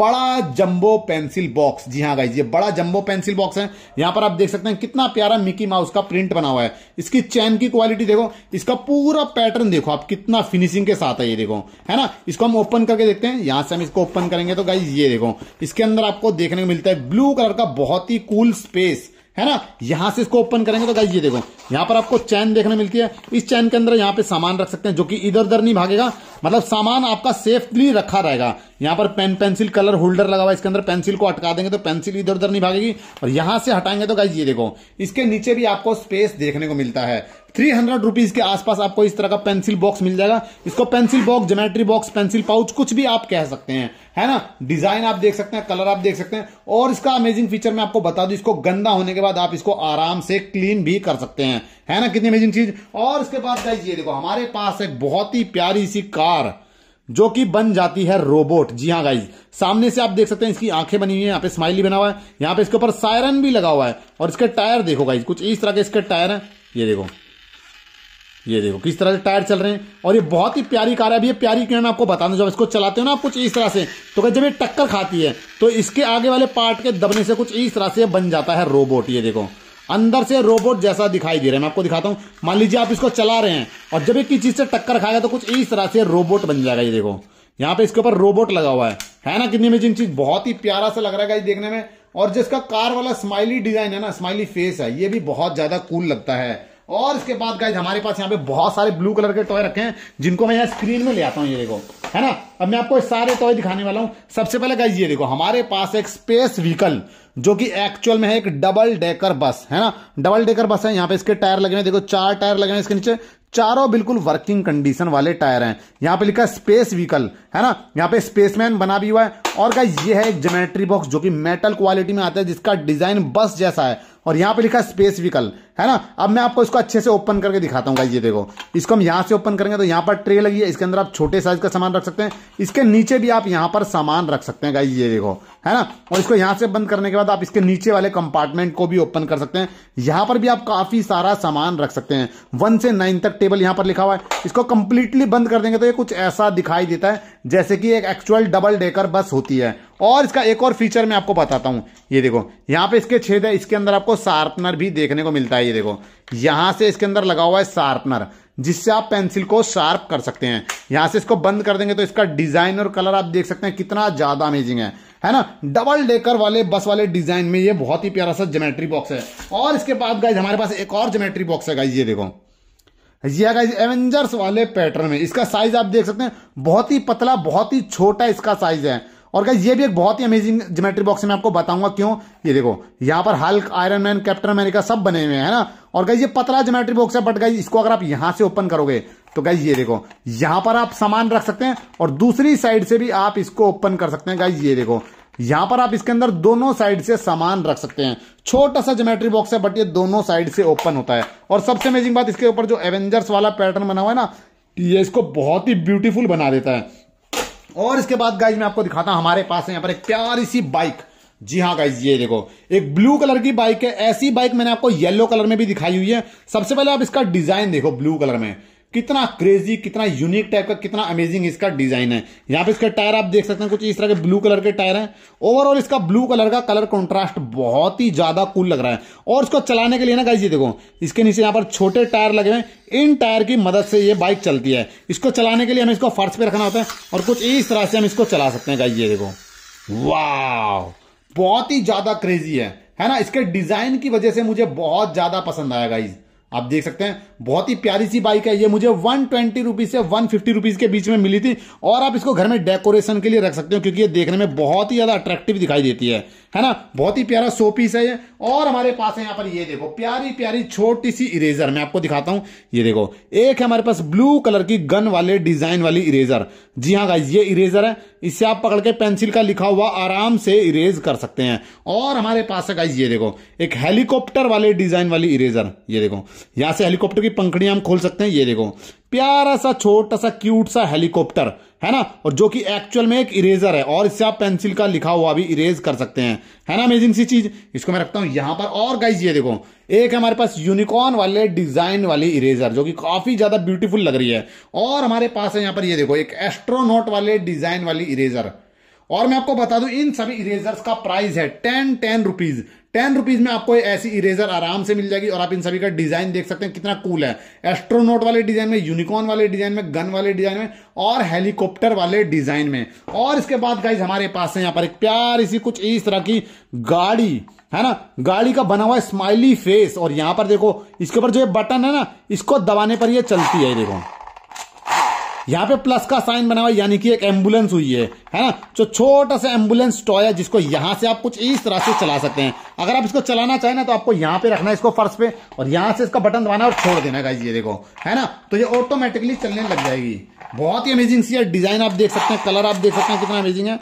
Speaker 1: बड़ा जंबो पेंसिल बॉक्स जी हाँ गाई ये बड़ा जंबो पेंसिल बॉक्स है यहां पर आप देख सकते हैं कितना प्यारा मिकी माउस का प्रिंट बना हुआ है इसकी चैन की क्वालिटी देखो इसका पूरा पैटर्न देखो आप कितना फिनिशिंग के साथ है ये देखो है ना इसको हम ओपन करके देखते हैं यहां से हम इसको ओपन करेंगे तो गाई ये देखो इसके अंदर आपको देखने को मिलता है ब्लू कलर का बहुत ही कूल स्पेस है ना यहां से इसको ओपन करेंगे तो गाइस ये देखो यहां पर आपको चैन देखने मिलती है इस चैन के अंदर यहां पे सामान रख सकते हैं जो कि इधर उधर नहीं भागेगा मतलब सामान आपका सेफली रखा रहेगा यहाँ पर पेन पेंसिल कलर होल्डर लगा हुआ इसके अंदर पेंसिल को अटका देंगे तो पेंसिल इधर उधर नहीं भागेगी और यहाँ से हटाएंगे तो गाइज ये देखो इसके नीचे भी आपको स्पेस देखने को मिलता है थ्री हंड्रेड रुपीज के आसपास आपको इस तरह का पेंसिल बॉक्स मिल जाएगा इसको pencil box geometry box pencil pouch कुछ भी आप कह सकते हैं है ना डिजाइन आप देख सकते हैं कलर आप देख सकते हैं और इसका अमेजिंग फीचर मैं आपको बता दूं इसको गंदा होने के बाद आप इसको आराम से क्लीन भी कर सकते हैं है ना कितनी अमेजिंग चीज और इसके बाद ये देखो हमारे पास एक बहुत ही प्यारी सी कार जो कि बन जाती है रोबोट जी हाँ गाइज सामने से आप देख सकते हैं इसकी आंखें बनी हुई है यहाँ पे स्माइली बना हुआ है यहाँ पे इसके ऊपर सायरन भी लगा हुआ है और इसके टायर देखो गाइज कुछ इस तरह के इसके टायर हैं ये देखो ये देखो किस तरह से टायर चल रहे हैं और ये बहुत ही प्यारी कार है अभी ये प्यारी क्यों मैं आपको बताना जब इसको चलाते हो ना आप कुछ इस तरह से तो जब ये टक्कर खाती है तो इसके आगे वाले पार्ट के दबने से कुछ इस तरह से बन जाता है रोबोट ये देखो अंदर से रोबोट जैसा दिखाई दे रहा है मैं आपको दिखाता हूँ मान लीजिए आप इसको चला रहे हैं और जब एक किसी चीज से टक्कर खाएगा तो कुछ इस तरह से रोबोट बन जाएगा ये देखो यहाँ पे इसके ऊपर रोबोट लगा हुआ है है ना कितनी अमेजिंग चीज बहुत ही प्यारा सा लग रहा है देखने में और जिसका कार वाला स्माइली डिजाइन है ना स्माइली फेस है ये भी बहुत ज्यादा कूल लगता है और इसके बाद गाइज हमारे पास यहाँ पे बहुत सारे ब्लू कलर के टॉय रखे हैं जिनको मैं यहाँ स्क्रीन में ले आता हूँ ये देखो है ना अब मैं आपको सारे टॉय दिखाने वाला हूँ सबसे पहले गाइज ये देखो हमारे पास एक स्पेस व्हीकल जो कि एक्चुअल में है एक डबल डेकर बस है ना डबल डेकर बस है यहाँ पे इसके टायर लगे हुए देखो चार टायर लगे हैं इसके नीचे चारों बिल्कुल वर्किंग कंडीशन वाले टायर हैं यहाँ पे लिखा है स्पेस व्हीकल है ना यहाँ पे स्पेसमैन बना भी हुआ है और का ये है एक जोमेट्री बॉक्स जो कि मेटल क्वालिटी में आता है जिसका डिजाइन बस जैसा है और यहाँ पे लिखा है स्पेस विकल है ना अब मैं आपको इसको अच्छे से ओपन करके दिखाता हूँ ये देखो इसको हम यहाँ से ओपन करेंगे तो यहाँ पर ट्रे लगी है इसके अंदर आप छोटे साइज का सामान रख सकते हैं इसके नीचे भी आप यहाँ पर सामान रख सकते हैं गाई ये देखो है ना और इसको यहाँ से बंद करने के बाद आप इसके नीचे वाले कंपार्टमेंट को भी ओपन कर सकते हैं यहाँ पर भी आप काफी सारा सामान रख सकते हैं वन से नाइन तक टेबल यहाँ पर लिखा हुआ है इसको कंप्लीटली बंद कर देंगे तो ये कुछ ऐसा दिखाई देता है जैसे कि एक एक्चुअल डबल डेकर बस होती है और इसका एक और फीचर मैं आपको बताता हूँ ये देखो यहाँ पे इसके छेद है इसके अंदर आपको शार्पनर भी देखने को मिलता है ये देखो यहाँ से इसके अंदर लगा हुआ है शार्पनर जिससे आप पेंसिल को शार्प कर सकते हैं यहाँ से इसको बंद कर देंगे तो इसका डिजाइन और कलर आप देख सकते हैं कितना ज्यादा अमेजिंग है है ना डबल डेकर वाले बस वाले डिजाइन में ये बहुत ही प्यारा सा जोमेट्री बॉक्स है और इसके बाद गाइज हमारे पास एक और जोमेट्री बॉक्स है गाइज ये देखो ये गाइज एवेंजर्स वाले पैटर्न में इसका साइज आप देख सकते हैं बहुत ही पतला बहुत ही छोटा इसका साइज है और गाइज ये भी एक बहुत ही अमेजिंग जोमेट्री बॉक्स मैं आपको बताऊंगा क्यों ये देखो यहाँ पर Hulk Iron Man Captain America सब बने हुए हैं ना और गाइज ये पतला जोमेट्री बॉक्स है बट गाइज इसको अगर आप यहां से ओपन करोगे तो गाइज ये देखो यहाँ पर आप सामान रख सकते हैं और दूसरी साइड से भी आप इसको ओपन कर सकते हैं गाइज ये देखो यहां पर आप इसके अंदर दोनों साइड से सामान रख सकते हैं छोटा सा जोमेट्री बॉक्स है बट ये दोनों साइड से ओपन होता है और सबसे अमेजिंग बात इसके ऊपर जो एवेंजर्स वाला पैटर्न बना हुआ है ना ये इसको बहुत ही ब्यूटीफुल बना देता है और इसके बाद गाइज मैं आपको दिखाता हूं हमारे पास है यहां पर एक प्यारी सी बाइक जी हाँ गाइज ये देखो एक ब्लू कलर की बाइक है ऐसी बाइक मैंने आपको येलो कलर में भी दिखाई हुई है सबसे पहले आप इसका डिजाइन देखो ब्लू कलर में कितना क्रेजी कितना यूनिक टाइप का कितना अमेजिंग इसका डिजाइन है यहाँ पे इसका टायर आप देख सकते हैं कुछ इस तरह के ब्लू कलर के टायर हैं ओवरऑल इसका ब्लू कलर का कलर कॉन्ट्रास्ट बहुत ही ज्यादा कूल लग रहा है और इसको चलाने के लिए ना गाइज ये देखो इसके नीचे यहाँ पर छोटे टायर लगे हुए इन टायर की मदद से ये बाइक चलती है इसको चलाने के लिए हमें इसको फर्श पे रखना होता है और कुछ इस तरह से हम इसको चला सकते हैं गाइज ये देखो वाह बहुत ही ज्यादा क्रेजी है है ना इसके डिजाइन की वजह से मुझे बहुत ज्यादा पसंद आया गाइज आप देख सकते हैं बहुत ही प्यारी सी बाइक है ये मुझे वन ट्वेंटी रुपीज से वन फिफ्टी रुपीज के बीच में मिली थी और आप इसको घर में डेकोरेशन के लिए रख सकते हो क्योंकि ये देखने में बहुत ही ज्यादा अट्रैक्टिव दिखाई देती है है ना बहुत ही प्यारा शो पीस है ये और हमारे पास है यहाँ पर ये देखो प्यारी प्यारी छोटी सी इरेजर मैं आपको दिखाता हूं ये देखो एक है हमारे पास ब्लू कलर की गन वाले डिजाइन वाली इरेजर जी हाँ गाइज ये इरेजर है इससे आप पकड़ के पेंसिल का लिखा हुआ आराम से इरेज कर सकते हैं और हमारे पास है गाइज ये देखो एक हेलीकॉप्टर वाले डिजाइन वाली इरेजर ये देखो यहां से हेलीकॉप्टर की पंखड़ियां हम खोल सकते हैं ये देखो प्यारा सा छोटा सा क्यूट सा हेलीकॉप्टर है ना और जो कि एक्चुअल में एक इरेजर है और इससे आप पेंसिल का लिखा हुआ भी इरेज कर सकते हैं है ना अमेजिंग सी चीज इसको मैं रखता हूं यहां पर और गाइज ये देखो एक हमारे पास यूनिकॉर्न वाले डिजाइन वाली इरेजर जो कि काफी ज्यादा ब्यूटीफुल लग रही है और हमारे पास है यहां पर ये देखो एक एस्ट्रोनोट वाले डिजाइन वाली इरेजर और मैं आपको बता दूं इन सभी इरेजर्स का प्राइस है ten ten rupees ten rupees में आपको ऐसी इरेजर आराम से मिल जाएगी और आप इन सभी का डिजाइन देख सकते हैं कितना कूल है एस्ट्रोनोट वाले डिजाइन में यूनिकॉर्न वाले डिजाइन में गन वाले डिजाइन में और हेलीकॉप्टर वाले डिजाइन में और इसके बाद गाइज हमारे पास है यहाँ पर एक प्यारी सी कुछ इस तरह की गाड़ी है ना गाड़ी का बना हुआ स्माइली फेस और यहां पर देखो इसके ऊपर जो बटन है ना इसको दबाने पर यह चलती है देखो यहाँ पे प्लस का साइन बना हुआ यानी कि एक एम्बुलेंस हुई है है ना जो छोटा सा एम्बुलेंस टॉय है जिसको यहाँ से आप कुछ इस तरह से चला सकते हैं अगर आप इसको चलाना चाहें ना तो आपको यहाँ पे रखना है इसको फर्श पे और यहाँ से इसका बटन दबाना और छोड़ देना गाइज ये देखो है ना तो ये ऑटोमेटिकली चलने लग जाएगी बहुत ही अमेजिंग सी है डिजाइन आप देख सकते हैं कलर आप देख सकते हैं कितना अमेजिंग है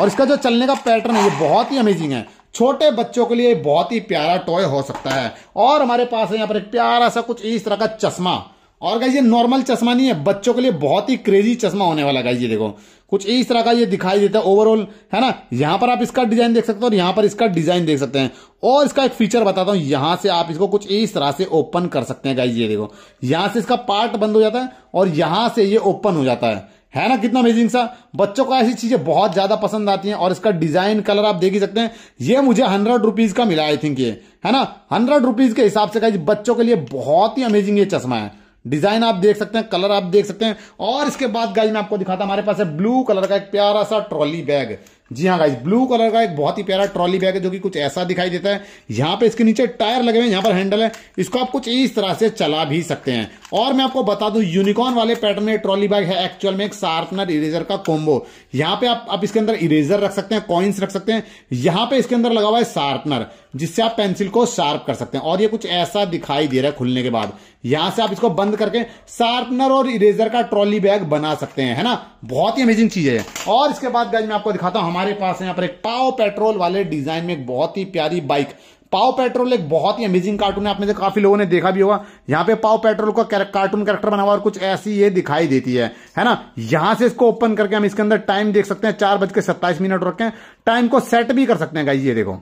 Speaker 1: और इसका जो चलने का पैटर्न है ये बहुत ही अमेजिंग है छोटे बच्चों के लिए बहुत ही प्यारा टॉय हो सकता है और हमारे पास है यहाँ पर एक प्यारा सा कुछ इस तरह का चश्मा और गाइज ये नॉर्मल चश्मा नहीं है बच्चों के लिए बहुत ही क्रेजी चश्मा होने वाला गाइज ये देखो कुछ इस तरह का ये दिखाई देता है ओवरऑल है ना यहां पर आप इसका डिजाइन देख सकते हो और यहाँ पर इसका डिजाइन देख सकते हैं और इसका एक फीचर बताता हूं यहाँ से आप इसको कुछ इस तरह से ओपन कर सकते हैं गाइज ये देखो यहाँ से इसका पार्ट बंद हो जाता है और यहां से ये ओपन हो जाता है है ना कितना अमेजिंग सा बच्चों को ऐसी चीजें बहुत ज्यादा पसंद आती हैं और इसका डिजाइन कलर आप देख ही सकते हैं ये मुझे हंड्रेड रुपीज का मिला आई थिंक ये है ना हंड्रेड रुपीज के हिसाब से बच्चों के लिए बहुत ही अमेजिंग ये चश्मा है डिजाइन आप देख सकते हैं कलर आप देख सकते हैं और इसके बाद गाइज मैं आपको दिखाता हमारे पास है ब्लू कलर का एक प्यारा सा ट्रॉली बैग जी हाँ गाइज ब्लू कलर का एक बहुत ही प्यारा ट्रॉली बैग है जो कि कुछ ऐसा दिखाई देता है यहाँ पे इसके नीचे टायर लगे हुए हैं यहाँ पर हैंडल है इसको आप कुछ इस तरह से चला भी सकते हैं और मैं आपको बता दूं यूनिकॉर्न वाले पैटर्न में ट्रॉली बैग है एक्चुअल में एक शार्पनर इरेजर का कॉम्बो यहाँ पे आप, आप इसके अंदर इरेजर रख सकते हैं कॉइन्स रख सकते हैं यहाँ पे इसके अंदर लगा हुआ है शार्पनर जिससे आप पेंसिल को शार्प कर सकते हैं और ये कुछ ऐसा दिखाई दे रहा है खुलने के बाद यहां से आप इसको बंद करके शार्पनर और इरेजर का ट्रॉली बैग बना सकते हैं है ना बहुत ही अमेजिंग चीज है और इसके बाद गाइज मैं आपको दिखाता हूं हमारे पास है यहाँ पर एक पाओ पेट्रोल वाले डिजाइन में एक बहुत ही प्यारी बाइक पाओ पेट्रोल एक बहुत ही अमेजिंग कार्टून है आप में से काफी लोगों ने देखा भी होगा यहाँ पे पाओ पेट्रोल का कार्टून कैरेक्टर बना हुआ और कुछ ऐसी ये दिखाई देती है है ना यहां से इसको ओपन करके हम इसके अंदर टाइम देख सकते हैं चार बज के सत्ताईस मिनट रखें टाइम को सेट भी कर सकते हैं गाइज ये देखो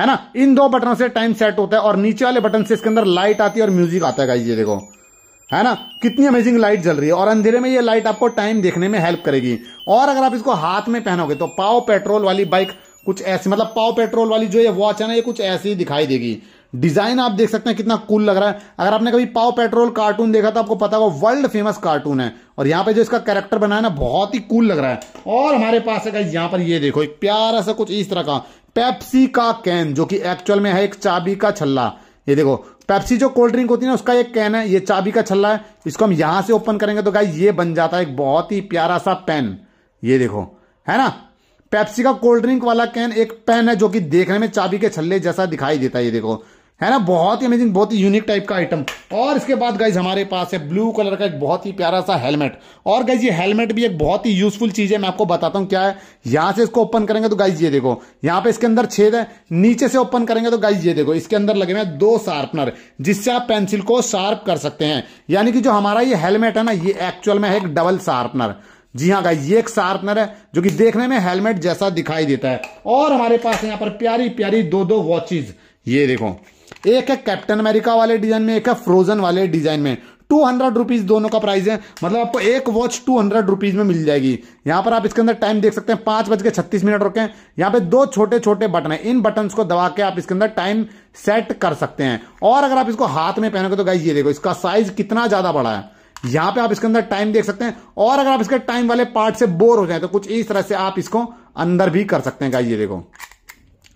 Speaker 1: है ना इन दो बटनों से टाइम सेट होता है और नीचे वाले बटन से इसके अंदर लाइट आती है और म्यूजिक आता है गाइज ये देखो है ना कितनी अमेजिंग लाइट जल रही है और अंधेरे में ये लाइट आपको टाइम देखने में हेल्प करेगी और अगर आप इसको हाथ में पहनोगे तो पाओ पेट्रोल वाली बाइक कुछ ऐसी मतलब पाओ पेट्रोल वाली जो ये वॉच है ना ये कुछ ऐसी ही दिखाई देगी डिजाइन आप देख सकते हैं कितना कूल लग रहा है अगर आपने कभी पाओ पेट्रोल कार्टून देखा तो आपको पता होगा वर्ल्ड फेमस कार्टून है और यहाँ पे जो इसका कैरेक्टर बना है ना बहुत ही कूल लग रहा है और हमारे पास है यहाँ पर ये देखो एक प्यारा सा कुछ इस तरह का पेप्सी का कैन जो कि एक्चुअल में है एक चाबी का छल्ला ये देखो पेप्सी जो कोल्ड ड्रिंक होती है ना उसका एक कैन है ये चाबी का छल्ला है इसको हम यहां से ओपन करेंगे तो गाइज ये बन जाता है एक बहुत ही प्यारा सा पेन ये देखो है ना पेप्सी का कोल्ड ड्रिंक वाला कैन एक पेन है जो कि देखने में चाबी के छल्ले जैसा दिखाई देता है ये देखो है ना बहुत ही अमेजिंग बहुत ही यूनिक टाइप का आइटम और इसके बाद गाइज हमारे पास है ब्लू कलर का एक बहुत ही प्यारा सा हेलमेट और गाइज ये हेलमेट भी एक बहुत ही यूजफुल चीज है मैं आपको बताता हूँ क्या है यहां से इसको ओपन करेंगे तो गाइज ये देखो यहाँ पे इसके अंदर छेद है नीचे से ओपन करेंगे तो गाइज ये देखो इसके अंदर लगे हुए दो शार्पनर जिससे आप पेंसिल को शार्प कर सकते हैं यानी कि जो हमारा ये हेलमेट है ना ये एक्चुअल में है एक डबल शार्पनर जी हाँ गाइज ये एक शार्पनर है जो कि देखने में हेलमेट जैसा दिखाई देता है और हमारे पास यहाँ पर प्यारी प्यारी दो दो वॉचेज ये देखो एक है कैप्टन अमेरिका वाले डिजाइन में एक है फ्रोजन वाले डिजाइन में टू हंड्रेड रुपीज दोनों का प्राइस है मतलब आपको एक वॉच टू हंड्रेड रुपीज में मिल जाएगी यहां पर आप इसके अंदर टाइम देख सकते हैं पांच बज के छत्तीस मिनट रुके यहाँ पे दो छोटे छोटे बटन है इन बटन को दबा के आप इसके अंदर टाइम सेट कर सकते हैं और अगर आप इसको हाथ में पहनोगे तो गाइज ये देखो इसका साइज कितना ज्यादा बड़ा है यहां पे आप इसके अंदर टाइम देख सकते हैं और अगर आप इसके टाइम वाले पार्ट से बोर हो जाए तो कुछ इस तरह से आप इसको अंदर भी कर सकते हैं गाइज ये देखो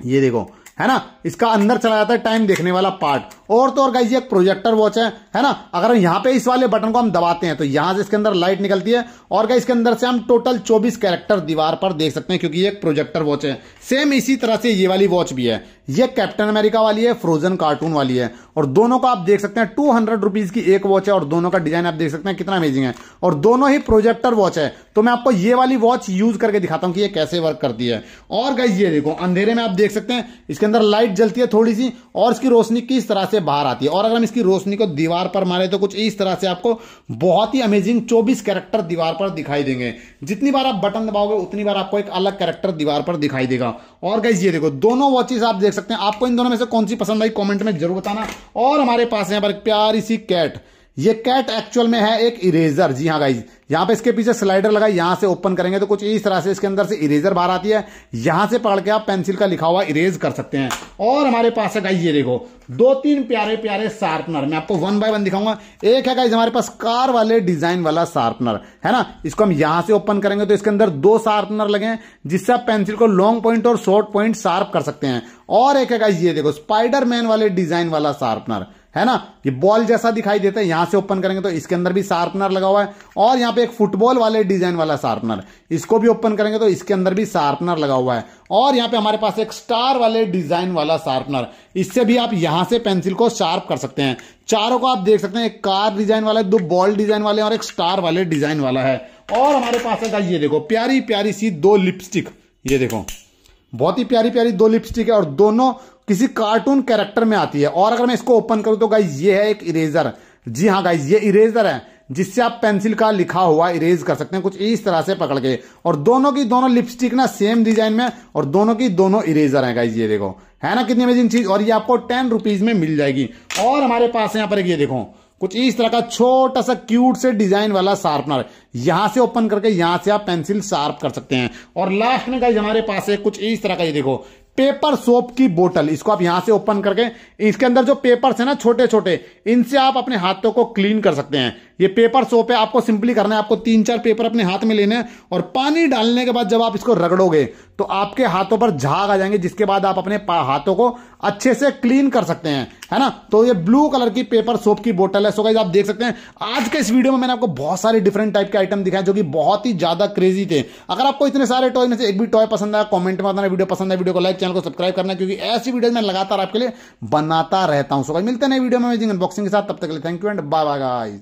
Speaker 1: ये देखो है ना इसका अंदर चला जाता है टाइम देखने वाला पार्ट और तो और गाइज ये एक प्रोजेक्टर वॉच है है ना अगर यहाँ पे इस वाले बटन को हम दबाते हैं तो यहां से इसके अंदर लाइट निकलती है और गाइस इसके अंदर से हम टोटल 24 कैरेक्टर दीवार पर देख सकते हैं क्योंकि ये एक प्रोजेक्टर वॉच है सेम इसी तरह से ये वाली वॉच भी है ये कैप्टन अमेरिका वाली है फ्रोजन कार्टून वाली है और दोनों का आप देख सकते हैं टू हंड्रेड रुपीज की एक वॉच है और दोनों का डिजाइन आप देख सकते हैं कितना अमेजिंग है और दोनों ही प्रोजेक्टर वॉच है तो मैं आपको ये वाली वॉच यूज करके दिखाता हूँ कि ये कैसे वर्क करती है और गाइज ये देखो अंधेरे में आप देख सकते हैं इसके अंदर लाइट जलती है थोड़ी सी और इसकी रोशनी किस तरह से बाहर आती है और अगर हम इसकी रोशनी को दीवार पर मारे तो कुछ इस तरह से आपको बहुत ही अमेजिंग 24 कैरेक्टर दीवार पर दिखाई देंगे जितनी बार आप बटन दबाओगे उतनी बार आपको एक अलग कैरेक्टर दीवार पर दिखाई देगा और गाइज ये देखो दोनों वॉचेस आप देख सकते हैं आपको इन दोनों में से कौन सी पसंद आई कॉमेंट में जरूर बताना और हमारे पास यहाँ पर प्यारी सी कैट ये कैट एक्चुअल में है एक इरेजर जी हाँ गाइज यहां पे इसके पीछे स्लाइडर लगा यहां से ओपन करेंगे तो कुछ इस तरह से इसके अंदर से इरेजर बाहर आती है यहां से पकड़ के आप पेंसिल का लिखा हुआ इरेज कर सकते हैं और हमारे पास है गाइज ये देखो दो तीन प्यारे प्यारे शार्पनर मैं आपको वन बाय वन दिखाऊंगा एक है गाइज हमारे पास कार वाले डिजाइन वाला शार्पनर है ना इसको हम यहां से ओपन करेंगे तो इसके अंदर दो शार्पनर लगे जिससे आप पेंसिल को लॉन्ग पॉइंट और शॉर्ट पॉइंट शार्प कर सकते हैं और एक है गाइज ये देखो स्पाइडर वाले डिजाइन वाला शार्पनर है ना ये बॉल जैसा दिखाई देता है यहां से ओपन करेंगे तो इसके अंदर भी शार्पनर लगा हुआ है और यहां पे एक फुटबॉल वाले डिजाइन वाला शार्पनर इसको भी ओपन करेंगे तो इसके अंदर भी शार्पनर लगा हुआ है और यहां पे हमारे पास एक स्टार वाले डिजाइन वाला शार्पनर इससे भी आप यहां से पेंसिल को शार्प कर सकते हैं चारों को आप देख सकते हैं एक कार डिजाइन वाला है दो बॉल डिजाइन वाले और एक स्टार वाले डिजाइन वाला है और हमारे पास है ये देखो प्यारी प्यारी सी दो लिपस्टिक ये देखो बहुत ही प्यारी प्यारी दो लिपस्टिक है और दोनों किसी कार्टून कैरेक्टर में आती है और अगर मैं इसको ओपन करूं तो गाइज ये है एक इरेजर जी हाँ गाइज ये इरेजर है जिससे आप पेंसिल का लिखा हुआ इरेज कर सकते हैं कुछ इस तरह से पकड़ के और दोनों की दोनों लिपस्टिक ना सेम डिजाइन में और दोनों की दोनों इरेजर है गाइज ये देखो है ना कितनी अमेजिंग चीज और ये आपको टेन रुपीज में मिल जाएगी और हमारे पास यहाँ पर ये देखो कुछ इस तरह का छोटा सा क्यूट से डिजाइन वाला शार्पनर यहां से ओपन करके यहां से आप पेंसिल शार्प कर सकते हैं और लास्ट में गाइज हमारे पास है कुछ इस तरह का ये देखो पेपर सोप की बोतल इसको आप यहां से ओपन करके इसके अंदर जो पेपर्स है ना छोटे छोटे इनसे आप अपने हाथों को क्लीन कर सकते हैं ये पेपर सोप है आपको सिंपली करना है आपको तीन चार पेपर अपने हाथ में लेने और पानी डालने के बाद जब आप इसको रगड़ोगे तो आपके हाथों पर झाग आ जाएंगे जिसके बाद आप अपने हाथों को अच्छे से क्लीन कर सकते हैं है ना तो ये ब्लू कलर की पेपर सोप की बोतल है सो गाइस आप देख सकते हैं आज के इस वीडियो में मैंने आपको बहुत सारे डिफरेंट टाइप के आइटम दिखाए जो कि बहुत ही ज्यादा क्रेजी थे अगर आपको इतने सारे टॉय में से एक भी टॉय पसंद आया कमेंट में बताना वीडियो पसंद है वीडियो को लाइक चैनल को सब्सक्राइब करना क्योंकि ऐसी वीडियो मैं लगातार आपके लिए बनाता रहता हूं सो गाइस मिलते हैं नए वीडियो में अमेजिंग अनबॉक्सिंग के साथ तब तक के लिए thank you and bye bye guys